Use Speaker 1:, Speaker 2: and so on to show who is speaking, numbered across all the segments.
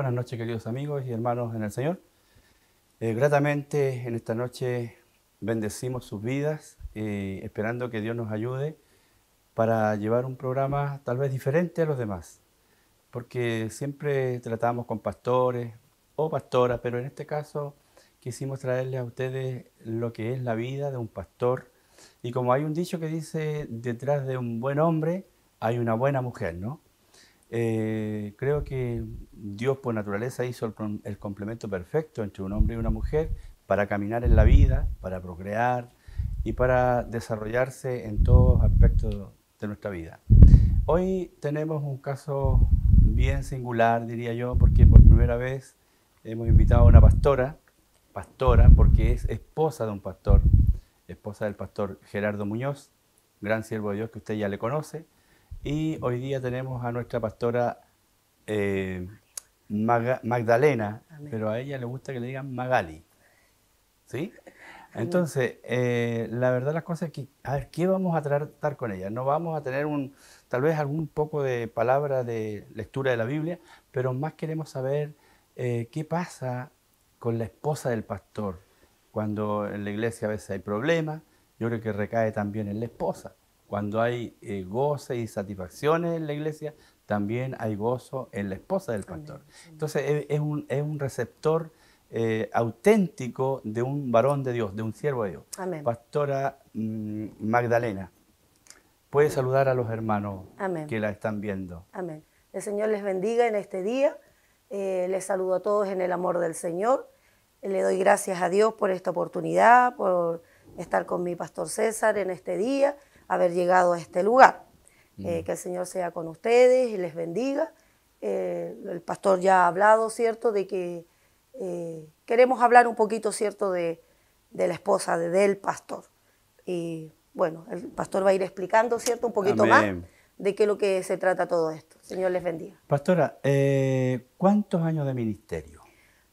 Speaker 1: buenas noches queridos amigos y hermanos en el Señor. Eh, gratamente en esta noche bendecimos sus vidas, eh, esperando que Dios nos ayude para llevar un programa tal vez diferente a los demás, porque siempre tratamos con pastores o pastoras, pero en este caso quisimos traerles a ustedes lo que es la vida de un pastor. Y como hay un dicho que dice, detrás de un buen hombre hay una buena mujer, ¿no? Eh, creo que Dios por naturaleza hizo el, el, complemento perfecto entre un hombre y una mujer para caminar en la vida, para procrear y para desarrollarse en todos aspectos de nuestra vida. Hoy tenemos un caso bien singular, diría yo, porque por primera vez hemos invitado a una pastora, pastora porque es esposa de un pastor, esposa del pastor Gerardo Muñoz, gran siervo de Dios que usted ya le conoce, y hoy día tenemos a nuestra pastora eh, Magdalena, pero a ella le gusta que le digan Magali. ¿Sí? Entonces, eh, la verdad las cosas es que, a ver, ¿qué vamos a tratar con ella? No vamos a tener un, tal vez algún poco de palabra de lectura de la Biblia, pero más queremos saber eh, qué pasa con la esposa del pastor, cuando en la iglesia a veces hay problemas, yo creo que recae también en la esposa. Cuando hay eh, goce y satisfacciones en la iglesia, también hay gozo en la esposa del pastor. Entonces es, un, receptor eh, auténtico de un varón de Dios, de un siervo de Dios. Amén. Pastora mm, Magdalena, puede saludar a los hermanos que la están viendo.
Speaker 2: Amén. El Señor les bendiga en este día. Eh, les saludo a todos en el amor del Señor. Le doy gracias a Dios por esta oportunidad, por estar con mi pastor César en este día haber llegado a este lugar. Eh, que el Señor sea con ustedes y les bendiga. Eh, el pastor ya ha hablado, ¿cierto?, de que eh, queremos hablar un poquito, ¿cierto?, de, de la esposa del pastor. Y bueno, el pastor va a ir explicando, ¿cierto?, un poquito más de qué es lo que se trata todo esto. Señor les bendiga.
Speaker 1: Pastora, ¿cuántos años de ministerio?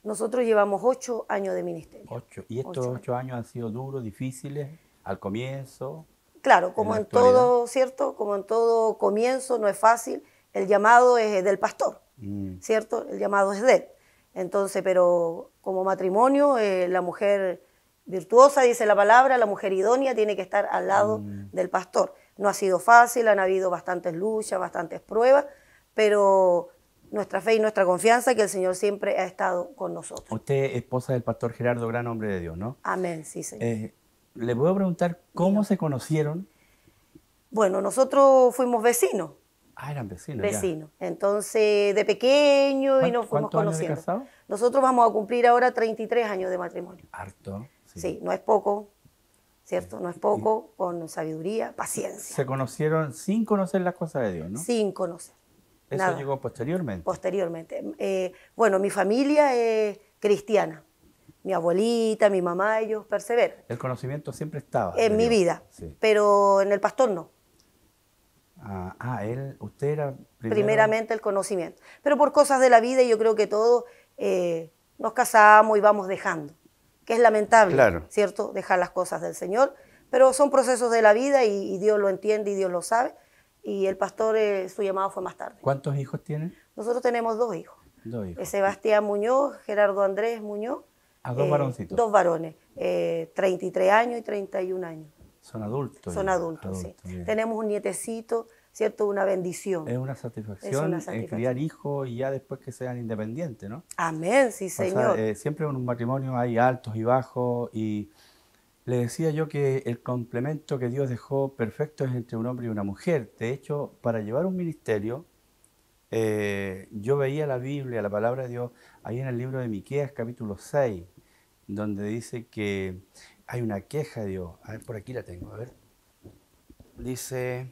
Speaker 2: Nosotros llevamos ocho años de ministerio.
Speaker 1: Ocho. ¿Y estos ocho años han sido duros, difíciles, al comienzo?
Speaker 2: Claro, como en, todo, ¿cierto? Como en todo comienzo, no es fácil. El llamado es del pastor, mm. ¿cierto? El llamado es de él. Entonces, pero como matrimonio, eh, la mujer virtuosa, dice la palabra, la mujer idónea tiene que estar al lado mm. del pastor. No ha sido fácil, han habido bastantes luchas, bastantes pruebas, pero nuestra fe y nuestra confianza que el Señor siempre ha estado con nosotros.
Speaker 1: Usted, esposa del pastor Gerardo, gran hombre de Dios, ¿no?
Speaker 2: Amén, sí, Señor.
Speaker 1: Eh, le a preguntar cómo se conocieron.
Speaker 2: Bueno, nosotros fuimos vecinos.
Speaker 1: Ah, eran vecinos. Vecinos.
Speaker 2: Entonces, de pequeño y nos fuimos conociendo. Años de Nosotros vamos a cumplir ahora 33 años de matrimonio. Harto. Sí, no es poco, ¿cierto? No es poco, con sabiduría, paciencia.
Speaker 1: Se conocieron sin conocer las cosas de Dios, ¿no?
Speaker 2: Sin conocer. Eso llegó
Speaker 1: posteriormente.
Speaker 2: Posteriormente. Eh, bueno, mi familia es cristiana mi abuelita, mi mamá, ellos perseveran.
Speaker 1: El conocimiento siempre estaba. En mi vida,
Speaker 2: pero en el pastor no.
Speaker 1: Ah, ah él, usted era... Primeramente
Speaker 2: el conocimiento, pero por cosas de la vida yo creo que todos eh, nos casamos y vamos dejando, que es lamentable, ¿cierto? Dejar las cosas del Señor, pero son procesos de la vida y, Dios lo entiende y Dios lo sabe, y el pastor, eh, su llamado fue más tarde.
Speaker 1: ¿Cuántos hijos tienen?
Speaker 2: Nosotros tenemos dos hijos. Dos hijos. Eh, Sebastián Muñoz, Gerardo Andrés Muñoz
Speaker 1: dos eh, varoncitos.
Speaker 2: Dos varones, 33 eh, años y 31 años.
Speaker 1: Son adultos. Son adultos, sí. Tenemos
Speaker 2: un nietecito, ¿cierto? Una bendición. Es
Speaker 1: una satisfacción, en eh, criar hijos y ya después que sean independientes, ¿no?
Speaker 2: Amén, sí, Señor.
Speaker 1: siempre en un matrimonio hay altos y bajos y le decía yo que el complemento que Dios dejó perfecto es entre un hombre y una mujer. De hecho, para llevar un ministerio, yo veía la Biblia, la palabra de Dios, ahí en el libro de Miqueas, capítulo 6, donde dice que hay una queja de Dios. A ver, por aquí la tengo, a ver. Dice,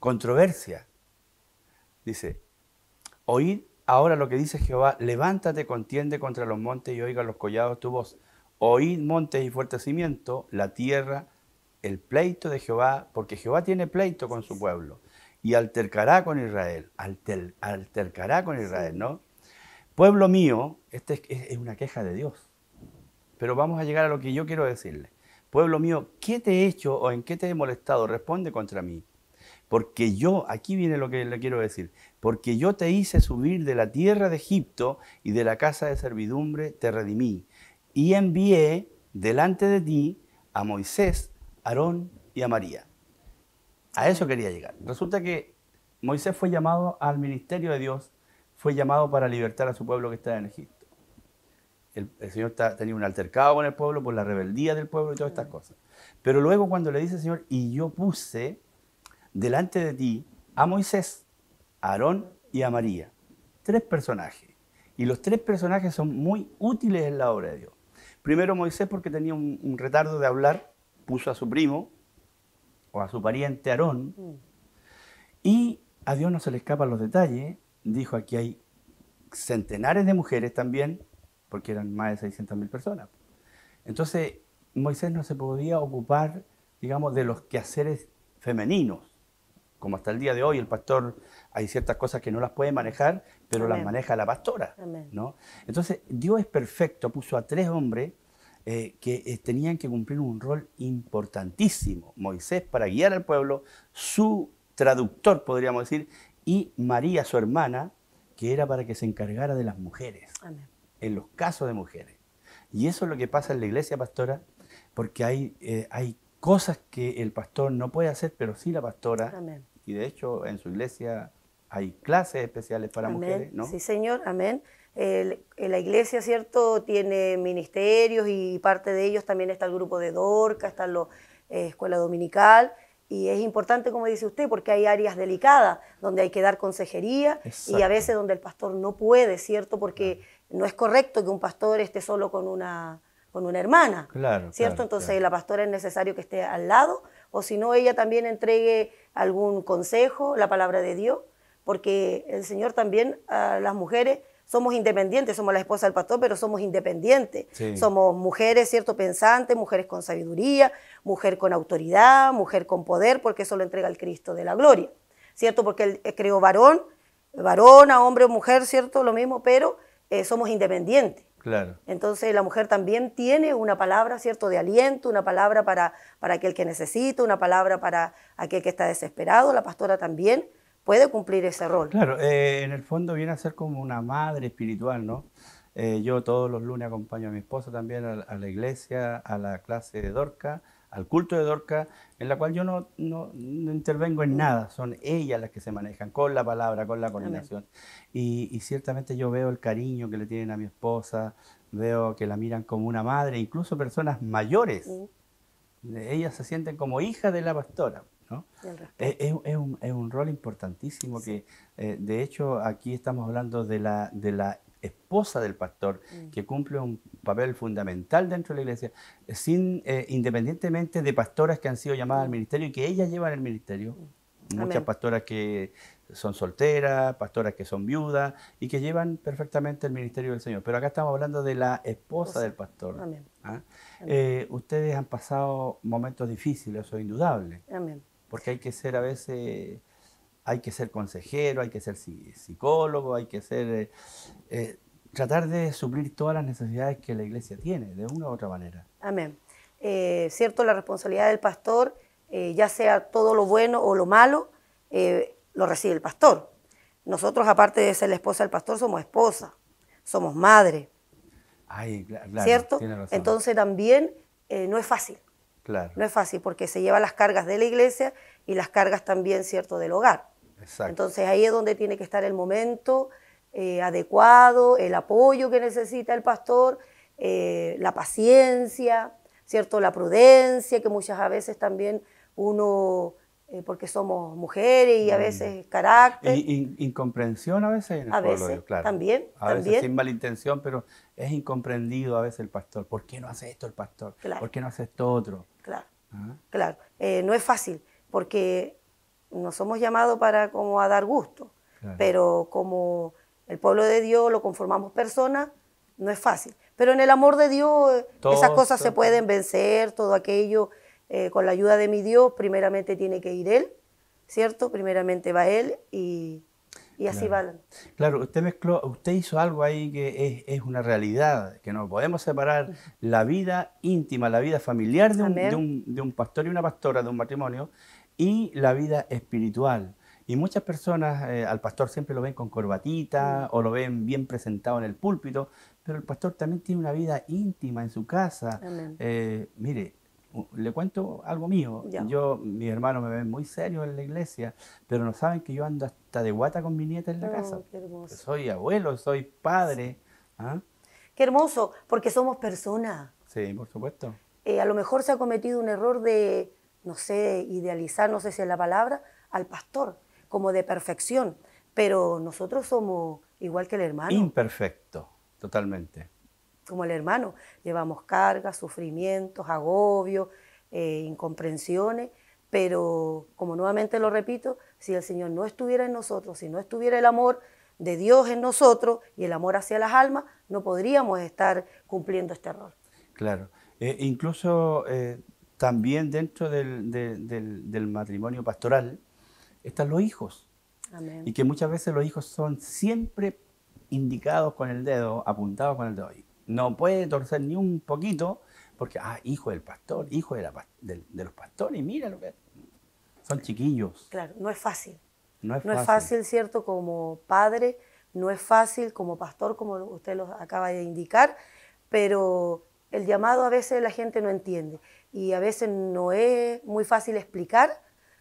Speaker 1: controversia. Dice, oíd ahora lo que dice Jehová, levántate, contiende contra los montes y oiga los collados tu voz. Oíd montes y fuertecimiento la tierra, el pleito de Jehová, porque Jehová tiene pleito con su pueblo y altercará con Israel, altercará con Israel, ¿no? Pueblo mío, esta es una queja de Dios pero vamos a llegar a lo que yo quiero decirle. Pueblo mío, ¿qué te he hecho o en qué te he molestado? Responde contra mí. Porque yo, aquí viene lo que le quiero decir, porque yo te hice subir de la tierra de Egipto y de la casa de servidumbre te redimí y envié delante de ti a Moisés, Aarón y a María. A eso quería llegar. Resulta que Moisés fue llamado al ministerio de Dios, fue llamado para libertar a su pueblo que está en Egipto el, Señor está tenía un altercado con el pueblo por la rebeldía del pueblo y todas estas mm. cosas. Pero luego cuando le dice el Señor, y yo puse delante de ti a Moisés, a Aarón y a María, tres personajes. Y los tres personajes son muy útiles en la obra de Dios. Primero Moisés porque tenía un, un retardo de hablar, puso a su primo o a su pariente Aarón. Mm. Y a Dios no se le escapan los detalles, dijo aquí hay centenares de mujeres también, porque eran más de 600.000 personas. Entonces, Moisés no se podía ocupar, digamos, de los quehaceres femeninos. Como hasta el día de hoy el pastor hay ciertas cosas que no las puede manejar, pero las maneja la pastora. Entonces, Dios es perfecto, puso a tres hombres eh, que eh, tenían que cumplir un rol importantísimo. Moisés para guiar al pueblo, su traductor, podríamos decir, y María, su hermana, que era para que se encargara de las mujeres. Amén en los casos de mujeres. Y eso es lo que pasa en la iglesia, pastora, porque hay, eh, hay cosas que el pastor no puede hacer, pero sí la pastora. Y de hecho, en su iglesia hay clases especiales para mujeres, ¿no? Sí,
Speaker 2: Señor, amén. la iglesia, ¿cierto? Tiene ministerios y parte de ellos también está el grupo de Dorca, está la eh, escuela dominical. Y es importante, como dice usted, porque hay áreas delicadas donde hay que dar consejería y a veces donde el pastor no puede, ¿cierto? Porque no es correcto que un pastor esté solo con una, con una hermana, ¿cierto? Entonces la pastora es necesario que esté al lado, o si no, ella también entregue algún consejo, la palabra de Dios, porque el Señor también ah, las mujeres somos independientes, somos la esposa del pastor, pero somos independientes. Somos mujeres, ¿cierto? Pensantes, mujeres con sabiduría, mujer con autoridad, mujer con poder, porque eso lo entrega el Cristo de la gloria, ¿cierto? Porque Él eh, creó varón, varona hombre o mujer, ¿cierto? Lo mismo, pero eh, somos independientes. Claro. Entonces la mujer también tiene una palabra, ¿cierto?, de aliento, una palabra para, para aquel que necesita, una palabra para aquel que está desesperado, la pastora también puede cumplir ese rol.
Speaker 1: Claro, eh, en el fondo viene a ser como una madre espiritual, ¿no? Eh, yo todos los lunes acompaño a mi esposa también a, a, la iglesia, a la clase de Dorca, al culto de Dorca, en la cual yo no, intervengo en nada, son ellas las que se manejan con la palabra, con la coordinación. Y, ciertamente yo veo el cariño que le tienen a mi esposa, veo que la miran como una madre, incluso personas mayores, ellas se sienten como hija de la pastora. Es, un, rol importantísimo que, eh, de hecho, aquí estamos hablando de la, de la esposa del pastor, mm. que cumple un papel fundamental dentro de la iglesia, sin, eh, independientemente de pastoras que han sido llamadas al mm. ministerio y que ellas llevan el ministerio. Mm. Muchas pastoras que son solteras, pastoras que son viudas y que llevan perfectamente el ministerio del Señor. Pero acá estamos hablando de la esposa del pastor. ¿ah? Eh, ustedes han pasado momentos difíciles, eso es indudable. Porque hay que ser a veces hay que ser consejero, hay que ser psicólogo, hay que ser... Eh, eh, tratar de suplir todas las necesidades que la iglesia tiene, de una u otra manera.
Speaker 2: Amén. Eh, cierto, la responsabilidad del pastor, ya sea todo lo bueno o lo malo, lo recibe el pastor. Nosotros, aparte de ser la esposa del pastor, somos esposa, somos madre.
Speaker 1: Ay, claro, ¿Cierto? Entonces
Speaker 2: también no es fácil. Claro. No es fácil porque se lleva las cargas de la iglesia y las cargas también, ¿cierto?, del hogar. Entonces ahí es donde tiene que estar el momento eh, adecuado, el apoyo que necesita el pastor, eh, la paciencia, ¿cierto? La prudencia, que muchas veces también uno, eh, porque somos mujeres y a mm. veces carácter.
Speaker 1: incomprensión a veces en el a veces, También, a veces sin intención pero es incomprendido a veces el pastor. ¿Por qué no hace esto el pastor? ¿Por qué no hace esto otro?
Speaker 2: Claro, claro. no es fácil, porque no somos llamados para como a dar gusto, pero como el pueblo de Dios lo conformamos personas, no es fácil. Pero en el amor de Dios eh, esas cosas se pueden vencer, todo aquello eh, con la ayuda de mi Dios, primeramente tiene que ir Él, ¿cierto? Primeramente va Él y, así va.
Speaker 1: Claro, usted mezcló, usted hizo algo ahí que es, es, una realidad, que no podemos separar la vida íntima, la vida familiar de un, de un, de un pastor y una pastora, de un matrimonio, y la vida espiritual. Y muchas personas eh, al pastor siempre lo ven con corbatita mm. o lo ven bien presentado en el púlpito, pero el pastor también tiene una vida íntima en su casa. Eh, mire, le cuento algo mío. Yo, mis hermanos me ve muy serio en la iglesia, pero no saben que yo ando hasta de guata con mi nieta en la oh, casa. Soy abuelo, soy padre. ¿Ah?
Speaker 2: Qué hermoso, porque somos personas.
Speaker 1: Sí, por supuesto.
Speaker 2: Eh, a lo mejor se ha cometido un error de no sé, idealizar, no sé si es la palabra, al pastor, como de perfección. Pero nosotros somos igual que el hermano.
Speaker 1: Imperfecto, totalmente.
Speaker 2: Como el hermano, llevamos cargas, sufrimientos, agobios, eh, incomprensiones, pero como nuevamente lo repito, si el Señor no estuviera en nosotros, si no estuviera el amor de Dios en nosotros y el amor hacia las almas, no podríamos estar cumpliendo este rol.
Speaker 1: Claro. Eh, incluso eh, también dentro del, matrimonio pastoral están los hijos. Y que muchas veces los hijos son siempre indicados con el dedo, apuntados con el dedo. No puede torcer ni un poquito, porque, ah, hijo del pastor, hijo de, la, de, los
Speaker 2: pastores, mira lo que...
Speaker 1: Son chiquillos.
Speaker 2: Claro, no es fácil.
Speaker 1: No es, fácil. es fácil,
Speaker 2: ¿cierto? Como padre, no es fácil como pastor, como usted lo acaba de indicar, pero el llamado a veces la gente no entiende y a veces no es muy fácil explicar,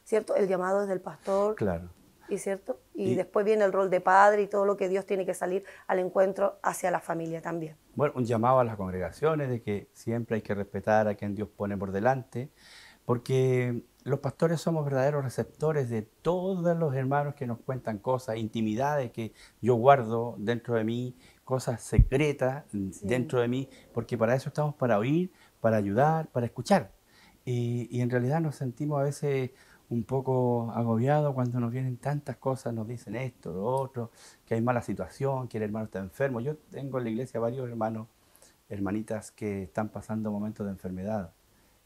Speaker 2: ¿cierto? El llamado es del pastor. Claro. ¿Y cierto? Y, después viene el rol de padre y todo lo que Dios tiene que salir al encuentro hacia la familia también.
Speaker 1: Bueno, un llamado a las congregaciones de que siempre hay que respetar a quien Dios pone por delante, porque los pastores somos verdaderos receptores de todos los hermanos que nos cuentan cosas, intimidades que yo guardo dentro de mí, cosas secretas dentro de mí, porque para eso estamos, para oír para ayudar, para escuchar. Y, en realidad nos sentimos a veces un poco agobiados cuando nos vienen tantas cosas, nos dicen esto, lo otro, que hay mala situación, que el hermano está enfermo. Yo tengo en la iglesia varios hermanos, hermanitas que están pasando momentos de enfermedad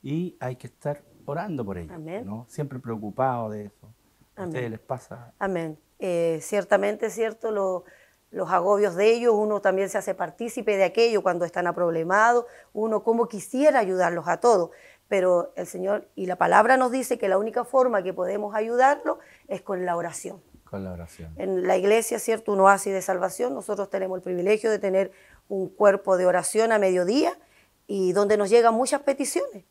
Speaker 1: y hay que estar orando por ellos, ¿no? siempre preocupado de eso. Amén. ¿A ustedes les pasa?
Speaker 2: Amén. Eh, ciertamente es cierto, lo, los agobios de ellos, uno también se hace partícipe de aquello cuando están aproblemados, uno como quisiera ayudarlos a todos, pero el Señor y la palabra nos dice que la única forma que podemos ayudarlos es con la oración. Con la oración. En la iglesia, ¿cierto? Un oasis de salvación, nosotros tenemos el privilegio de tener un cuerpo de oración a mediodía y donde nos llegan muchas peticiones.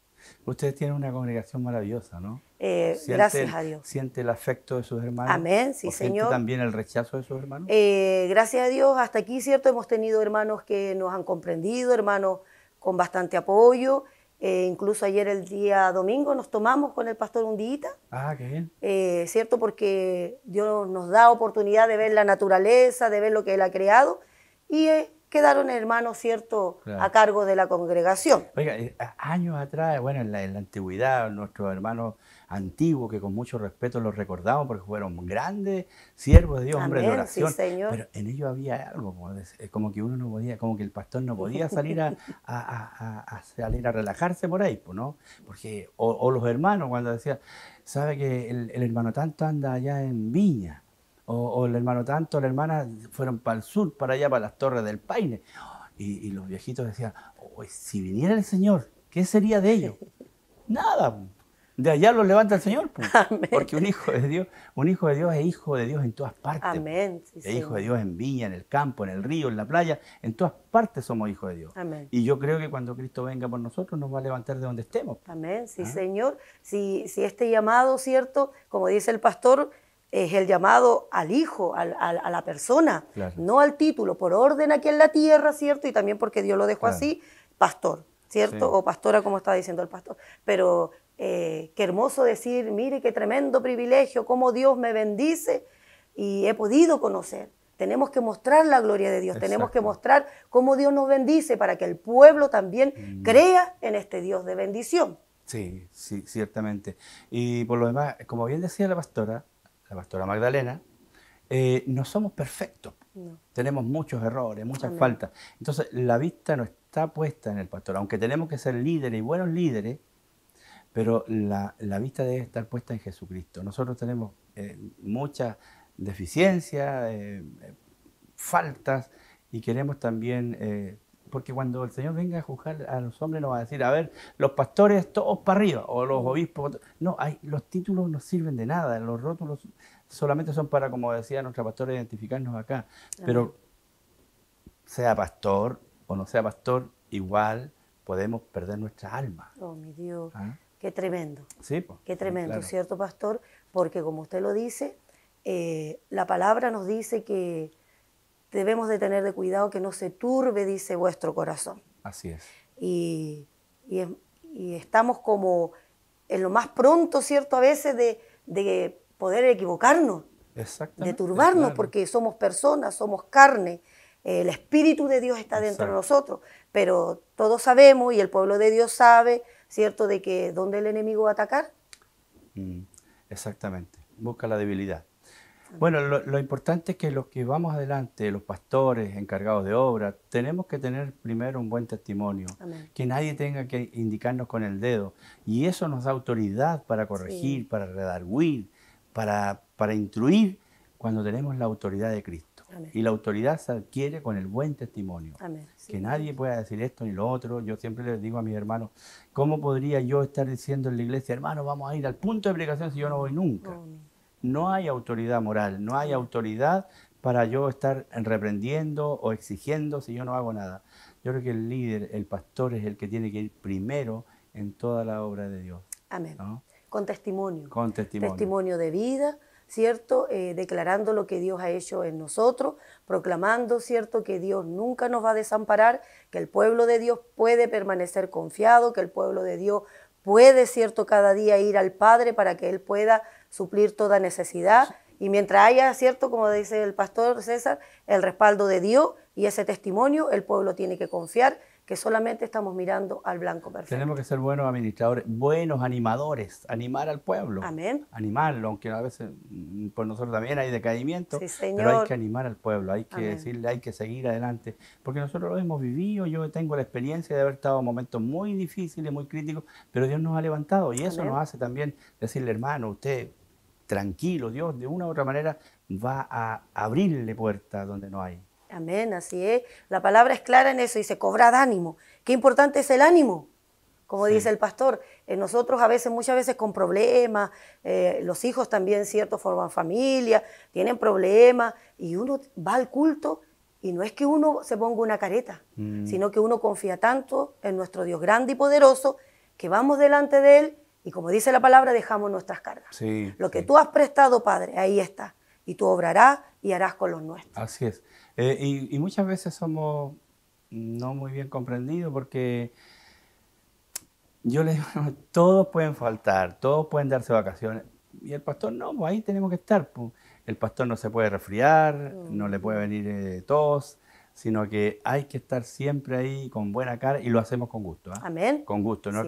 Speaker 1: Ustedes tienen una congregación maravillosa, ¿no? Eh, gracias a Dios. ¿Siente el afecto de sus hermanos? Amén, sí, Señor. ¿Siente también el rechazo de sus hermanos?
Speaker 2: Eh, gracias a Dios, hasta aquí, ¿cierto? Hemos tenido hermanos que nos han comprendido, hermanos con bastante apoyo. Eh, incluso ayer el día domingo nos tomamos con el pastor un día. Ah, qué bien. ¿Cierto? Porque Dios nos da oportunidad de ver la naturaleza, de ver lo que Él ha creado. Y quedaron hermanos, ¿cierto?, a cargo de la congregación.
Speaker 1: Eh, años atrás, bueno, en la, antigüedad, nuestros hermanos antiguos, que con mucho respeto los recordamos porque fueron grandes siervos de Dios, hombres de oración. señor. Pero en ellos había algo, eh, como que uno no podía, como que el pastor no podía salir a, salir a relajarse por ahí, pues, ¿no? Porque, o, los hermanos, cuando decían, sabe que el, el hermano tanto anda allá en Viña o, el hermano tanto, la hermana, fueron para el sur, para allá, para las torres del Paine. Y, los viejitos decían, si viniera el Señor, ¿qué sería de ellos? Nada. De allá los levanta el Señor, porque un hijo de Dios, un hijo de Dios es hijo de Dios en todas partes.
Speaker 2: es hijo de Dios
Speaker 1: en viña, en el campo, en el río, en la playa, en todas partes somos hijos de Dios. Y yo creo que cuando Cristo venga por nosotros nos va a levantar de donde estemos.
Speaker 2: Amén. Sí, ¿Ah? Señor. Si, si este llamado, cierto, como dice el pastor, es el llamado al hijo, al, a la persona, no al título, por orden aquí en la tierra, ¿cierto? Y también porque Dios lo dejó así, pastor, ¿cierto? O pastora, como está diciendo el pastor. Pero eh, qué hermoso decir, mire, qué tremendo privilegio, cómo Dios me bendice y he podido conocer. Tenemos que mostrar la gloria de Dios, tenemos que mostrar cómo Dios nos bendice para que el pueblo también mm. crea en este Dios de bendición.
Speaker 1: Sí, sí, ciertamente. Y por lo demás, como bien decía la pastora, la pastora Magdalena, eh, no somos perfectos. Tenemos muchos errores, muchas faltas. Entonces, la vista no está puesta en el pastor, aunque tenemos que ser líderes y buenos líderes, pero la, vista debe estar puesta en Jesucristo. Nosotros tenemos eh, muchas deficiencias, eh, faltas, y queremos también porque cuando el Señor venga a juzgar a los hombres, nos va a decir, a ver, los pastores todos para arriba, o los mm. obispos. No, hay, los títulos no sirven de nada, los rótulos solamente son para, como decía nuestra pastora, identificarnos acá. Pero sea pastor o no sea pastor, igual podemos perder nuestra alma.
Speaker 2: Oh, mi Dios. ¿Ah? Qué tremendo.
Speaker 1: Sí, pues, Qué tremendo,
Speaker 2: ¿cierto, pastor? Porque como usted lo dice, eh, la palabra nos dice que debemos de tener de cuidado que no se turbe, dice vuestro corazón. Así es. Y, estamos como en lo más pronto, ¿cierto? A veces de, poder equivocarnos, de turbarnos, porque somos personas, somos carne. Eh, el Espíritu de Dios está dentro de nosotros, pero todos sabemos y el pueblo de Dios sabe, ¿cierto?, de que dónde el enemigo va a atacar.
Speaker 1: Mm, exactamente, busca la debilidad. Bueno, lo, importante es que los que vamos adelante, los pastores, encargados de obra, tenemos que tener primero un buen testimonio, que nadie tenga que indicarnos con el dedo. Y eso nos da autoridad para corregir, para redarguir, para, para instruir cuando tenemos la autoridad de Cristo. Y la autoridad se adquiere con el buen testimonio. que nadie pueda decir esto ni lo otro. Yo siempre les digo a mis hermanos, ¿cómo podría yo estar diciendo en la iglesia, hermano, vamos a ir al punto de aplicación si yo no voy nunca? no hay autoridad moral, no hay autoridad para yo estar reprendiendo o exigiendo si yo no hago nada. Yo creo que el líder, el pastor es el que tiene que ir primero en toda la obra de Dios.
Speaker 2: Amén. Con testimonio.
Speaker 1: Con testimonio.
Speaker 2: Testimonio de vida, ¿cierto? Eh, declarando lo que Dios ha hecho en nosotros, proclamando, ¿cierto? Que Dios nunca nos va a desamparar, que el pueblo de Dios puede permanecer confiado, que el pueblo de Dios puede, ¿cierto? Cada día ir al Padre para que Él pueda suplir toda necesidad. Y mientras haya, cierto, como dice el pastor César, el respaldo de Dios y ese testimonio, el pueblo tiene que confiar que solamente estamos mirando al blanco perfecto. Tenemos
Speaker 1: que ser buenos administradores, buenos animadores, animar al pueblo. Amén. Animarlo, aunque a veces mm, por nosotros también hay decaimiento, sí, pero hay que animar al pueblo, hay que decirle, hay que seguir adelante, porque nosotros lo hemos vivido, yo tengo la experiencia de haber estado en momentos muy difíciles, muy críticos, pero Dios nos ha levantado y eso nos hace también decirle, hermano, usted tranquilo, Dios de una u otra manera va a abrirle puertas donde no hay.
Speaker 2: Amén, así es. La palabra es clara en eso, dice, de ánimo. Qué importante es el ánimo, como dice el pastor. Eh, nosotros a veces, muchas veces con problemas, eh, los hijos también, ¿cierto? Forman familia, tienen problemas, y uno va al culto y no es que uno se ponga una careta, mm. sino que uno confía tanto en nuestro Dios grande y poderoso que vamos delante de Él y como dice la palabra, dejamos nuestras cargas. Lo que tú has prestado, Padre, ahí está. Y tú obrarás y harás con los nuestros.
Speaker 1: Así es. Eh, y, muchas veces somos no muy bien comprendidos porque yo les digo, todos pueden faltar, todos pueden darse vacaciones. Y el pastor, no, pues ahí tenemos que estar. Pues". El pastor no se puede resfriar, no le puede mm. venir eh, tos, sino que hay que estar siempre ahí con buena cara y lo hacemos con gusto. ¿ah? Amén. Con gusto. ¿no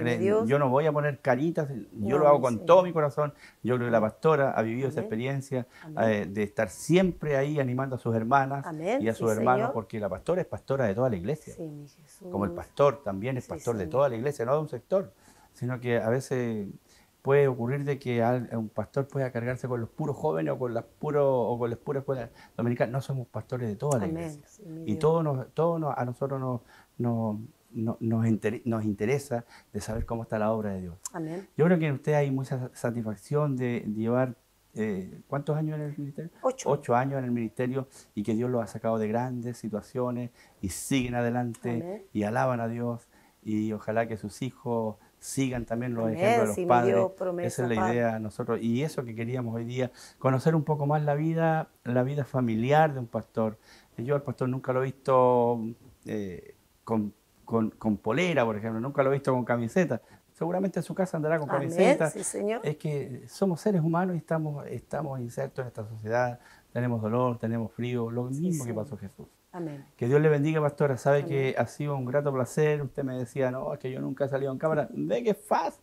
Speaker 1: yo no voy a poner caritas, yo lo hago con todo mi corazón. Yo creo que la pastora ha vivido esa experiencia eh, de estar siempre ahí animando a sus hermanas y a sus hermanos, porque la pastora es pastora de toda la iglesia. Sí, mi Jesús. Como el pastor también es pastor de toda la iglesia, no de un sector, sino que a veces puede ocurrir de que un pastor pueda cargarse con los puros jóvenes o con las puros o con puras escuelas dominicanas. No somos pastores de todas la iglesia. Y todos nos, todos a nosotros nos, nos, nos, nos, interesa de saber cómo está la obra de Dios. Yo creo que en usted hay mucha satisfacción de llevar eh, ¿cuántos años en el ministerio? Ocho. Ocho. años en el ministerio y que Dios lo ha sacado de grandes situaciones y siguen adelante y alaban a Dios y ojalá que sus hijos sigan también los ejemplos de los padres. Esa es la idea nosotros. Y eso que queríamos hoy día, conocer un poco más la vida, la vida familiar de un pastor. Yo al pastor nunca lo he visto eh, con, con, polera, por ejemplo, nunca lo he visto con camiseta. Seguramente en su casa andará con camiseta. Es que somos seres humanos y estamos, estamos insertos en esta sociedad. Tenemos dolor, tenemos frío, lo mismo que pasó Jesús. Que Dios le bendiga, pastora. Sabe que ha sido un grato placer. Usted me decía, no, que yo nunca he salido en cámara. ¿De qué fácil?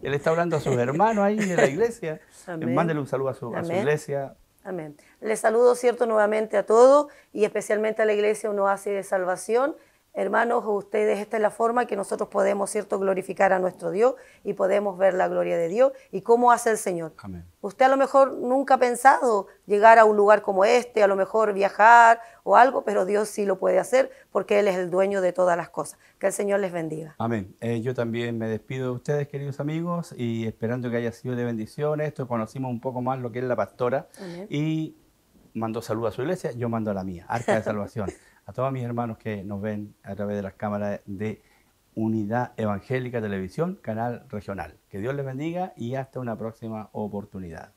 Speaker 1: Él está hablando a sus hermanos ahí en la iglesia. Eh, Amén. Mándele un saludo a su, iglesia.
Speaker 2: Amén. Les saludo, cierto, nuevamente a todos y especialmente a la iglesia Uno Hace de Salvación. Hermanos, ustedes, esta es la forma que nosotros podemos, ¿cierto?, glorificar a nuestro Dios y podemos ver la gloria de Dios y cómo hace el Señor. Amén. Usted a lo mejor nunca ha pensado llegar a un lugar como este, a lo mejor viajar o algo, pero Dios sí lo puede hacer porque Él es el dueño de todas las cosas. Que el Señor les bendiga.
Speaker 1: Amén. Eh, yo también me despido de ustedes, queridos amigos, y esperando que haya sido de bendición esto, conocimos un poco más lo que es la pastora y mando saludos a su iglesia, yo mando a la mía, Arca de Salvación. a todos mis hermanos que nos ven a través de las cámaras de Unidad Evangélica Televisión, canal regional. Que Dios les bendiga y hasta una próxima oportunidad.